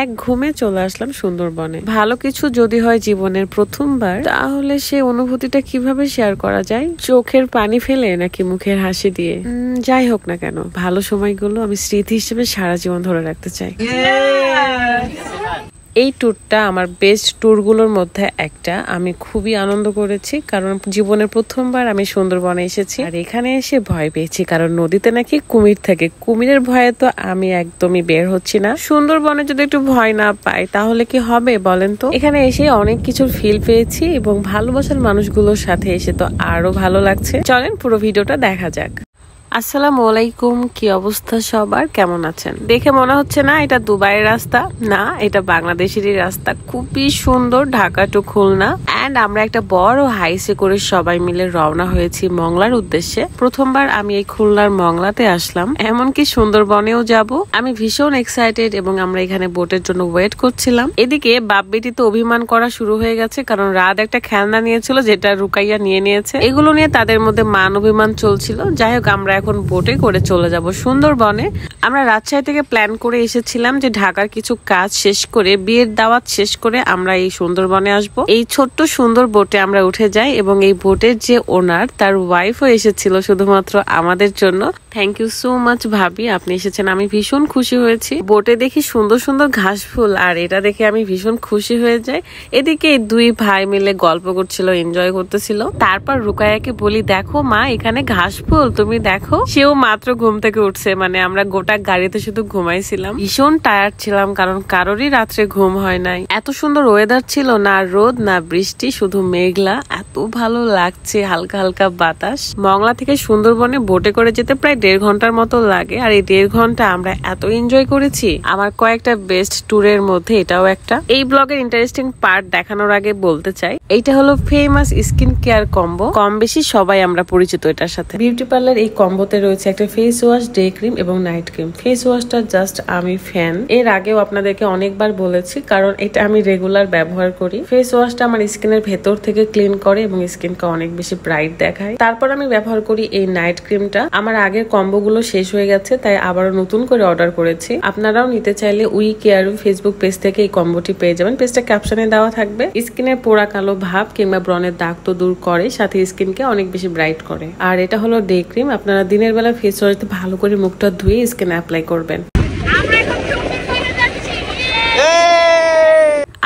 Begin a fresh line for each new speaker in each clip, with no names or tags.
এক ঘুমে চলে আসলাম সুন্দরবনে ভালো কিছু যদি হয় জীবনের প্রথমবার তাহলে সে অনুভূতিটা কিভাবে শেয়ার করা যায় চোখের পানি ফেলে নাকি মুখের হাসি দিয়ে যাই হোক না কেন ভালো সময়গুলো আমি স্মৃতি হিসেবে সারা জীবন ধরে রাখতে চাই এই ট্যুরটা আমার বেস্ট ট্যুরগুলোর মধ্যে একটা আমি খুবই আনন্দ করেছি কারণ জীবনের প্রথমবার আমি সুন্দরবনে এসেছি আর এখানে এসে ভয় পেয়েছি কারণ নদীতে নাকি কুমির থাকে কুমিরের ভয়ে তো আমি একদমই বের হচ্ছি না সুন্দরবনে যদি একটু ভয় না পাই তাহলে কি হবে বলেন তো এখানে এসে অনেক কিছু ফিল পেয়েছি এবং ভালোবাসার মানুষগুলোর সাথে এসে তো আরো ভালো লাগছে চলেন পুরো ভিডিওটা দেখা যাক আসসালামু আলাইকুম কি অবস্থা সবার কেমন আছেন দেখে মনে হচ্ছে না এটা দুবাইয়ের রাস্তা না এটা বাংলাদেশেরই রাস্তা খুবই সুন্দর ঢাকা টু খুলনা অ্যান্ড আমরা একটা বড় হাইসে করে সবাই মিলে রওনা হয়েছি মংলার উদ্দেশ্যে প্রথমবার আমি এই খুলনার মংলাতে আসলাম এমনকি সুন্দরবনেও যাব আমি ভীষণ এক্সাইটেড এবং আমরা এখানে বোটের জন্য ওয়েট করছিলাম এদিকে বেটি তো অভিমান করা শুরু হয়ে গেছে কারণ রাত একটা খেলনা নিয়েছিল যেটা রুকাইয়া নিয়ে নিয়েছে এগুলো নিয়ে তাদের মধ্যে মান অভিমান চলছিল যাই হোক আমরা এখন বোটে করে চলে যাব সুন্দরবনে আমরা রাজশাহী থেকে প্ল্যান করে এসেছিলাম যে ঢাকার কিছু কাজ শেষ করে বিয়ের দাওয়াত শেষ করে আমরা এই সুন্দরবনে আসব এই ছোট্ট সুন্দর বোটে আমরা উঠে যাই এবং এই বোটের যে ওনার তার ওয়াইফও এসেছিল শুধুমাত্র আমাদের জন্য থ্যাংক ইউ সো মাচ ভাবি আপনি এসেছেন আমি ভীষণ খুশি হয়েছি বোটে দেখি সুন্দর সুন্দর ঘাস ফুল আর এটা দেখে আমি ভীষণ খুশি হয়ে যাই এদিকে দুই ভাই মিলে গল্প করছিল এনজয় করতেছিল তারপর রুকায়াকে বলি দেখো মা এখানে ঘাস ফুল তুমি দেখো সেও মাত্র ঘুম থেকে উঠছে মানে আমরা গোটা গাড়িতে শুধু ঘুমাইছিলাম ভীষণ টায়ার্ড ছিলাম কারণ কারোরই রাত্রে ঘুম হয় নাই এত সুন্দর ওয়েদার ছিল না রোদ না বৃষ্টি শুধু মেঘলা এত ভালো লাগছে হালকা হালকা বাতাস মংলা থেকে সুন্দরবনে বোটে করে যেতে প্রায় দেড় ঘন্টার মতো লাগে আর এই দেড় ঘন্টা আমরা এত এনজয় করেছি আমার কয়েকটা বেস্ট ট্যুরের মধ্যে এটাও একটা এই ব্লগের ইন্টারেস্টিং পার্ট দেখানোর আগে বলতে চাই এইটা হলো ফেমাস স্কিন কেয়ার কম্বো কম বেশি সবাই আমরা পরিচিত এটার সাথে বিউটি পার্লার এই কম্বোতে রয়েছে একটা ফেস ওয়াশ ডে ক্রিম এবং নাইট ক্রিম ফেস ওয়াশটা জাস্ট আমি ফ্যান এর আগেও আপনাদেরকে অনেকবার বলেছি কারণ এটা আমি রেগুলার ব্যবহার করি ফেস ওয়াশটা আমার স্কিনের ভেতর থেকে ক্লিন করে এবং স্কিনকে অনেক বেশি ব্রাইট দেখায় তারপর আমি ব্যবহার করি এই নাইট ক্রিমটা আমার আগের কম্বোগুলো শেষ হয়ে গেছে তাই আবারও নতুন করে অর্ডার করেছি আপনারাও নিতে চাইলে উই কেয়ারু ফেসবুক পেজ থেকে এই কম্বোটি পেয়ে যাবেন পেজটা ক্যাপশনে দেওয়া থাকবে স্কিনের পোড়া কালো ভাব কিংবা ব্রণের দাগ তো দূর করে সাথে স্কিনকে অনেক বেশি ব্রাইট করে আর এটা হলো ডে ক্রিম আপনারা দিনের বেলা ফেস ওয়াশ ভালো করে মুখটা ধুয়ে স্কিনে অ্যাপ্লাই করবেন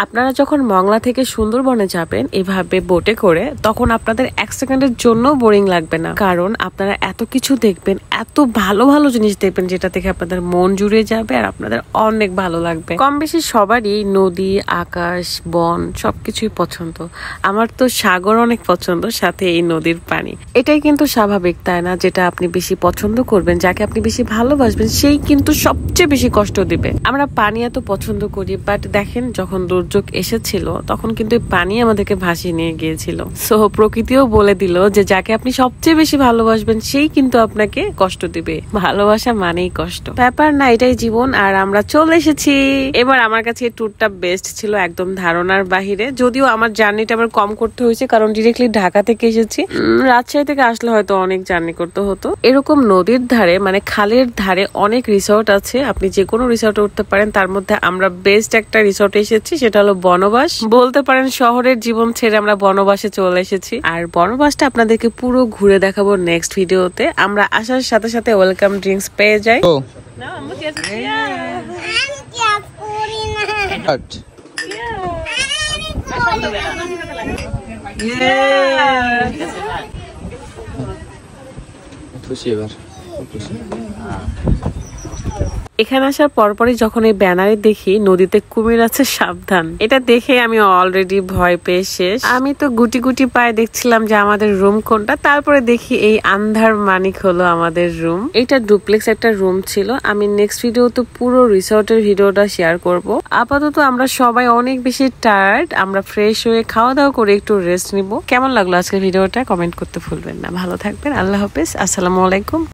আপনারা যখন মংলা থেকে সুন্দরবনে যাবেন এভাবে বোটে করে তখন আপনাদের এক সেকেন্ডের জন্য বোরিং লাগবে না কারণ আপনারা এত কিছু দেখবেন এত ভালো ভালো জিনিস দেখবেন যেটা থেকে আপনাদের মন জুড়ে যাবে আর আপনাদের অনেক ভালো লাগবে কম বেশি সবারই নদী আকাশ বন সবকিছুই পছন্দ আমার তো সাগর অনেক পছন্দ সাথে এই নদীর পানি এটাই কিন্তু স্বাভাবিক তাই না যেটা আপনি বেশি পছন্দ করবেন যাকে আপনি বেশি ভালোবাসবেন সেই কিন্তু সবচেয়ে বেশি কষ্ট দিবে আমরা পানি এত পছন্দ করি বাট দেখেন যখন দূর দুর্যোগ এসেছিল তখন কিন্তু পানি আমাদেরকে ভাসিয়ে নিয়ে গিয়েছিল সো প্রকৃতিও বলে দিল যে যাকে আপনি সবচেয়ে বেশি ভালোবাসবেন সেই কিন্তু আপনাকে কষ্ট দিবে ভালোবাসা মানেই কষ্ট ব্যাপার না এটাই জীবন আর আমরা চলে এসেছি এবার আমার কাছে এই ট্যুরটা বেস্ট ছিল একদম ধারণার বাহিরে যদিও আমার জার্নিটা আবার কম করতে হয়েছে কারণ ডিরেক্টলি ঢাকা থেকে এসেছি রাজশাহী থেকে আসলে হয়তো অনেক জার্নি করতে হতো এরকম নদীর ধারে মানে খালের ধারে অনেক রিসর্ট আছে আপনি যে কোনো রিসর্টে উঠতে পারেন তার মধ্যে আমরা বেস্ট একটা রিসর্টে এসেছি সেটা হলো বনবাস বলতে পারেন শহরের জীবন ছেড়ে আমরা বনবাসে চলে এসেছি আর বনবাসটা আপনাদেরকে পুরো ঘুরে দেখাবো নেক্সট ভিডিওতে আমরা আসার সাথে সাথে ওয়েলকাম ড্রিঙ্কস পেয়ে যাই খুশি এবার খুশি এখানে আসার পরপরই যখন এই ব্যানারে দেখি নদীতে কুমির আছে সাবধান এটা দেখে আমি অলরেডি ভয় পেয়ে শেষ আমি তো গুটি গুটি পায়ে দেখছিলাম যে আমাদের রুম কোনটা তারপরে দেখি এই আন্ধার মানিক হলো আমাদের রুম এটা ডুপ্লেক্স একটা রুম ছিল আমি নেক্সট ভিডিও তো পুরো রিসর্টের ভিডিওটা শেয়ার করব আপাতত আমরা সবাই অনেক বেশি টায়ার্ড আমরা ফ্রেশ হয়ে খাওয়া দাওয়া করে একটু রেস্ট নিব কেমন লাগলো আজকের ভিডিওটা কমেন্ট করতে ভুলবেন না ভালো থাকবেন আল্লাহ হাফেজ আসসালামু আলাইকুম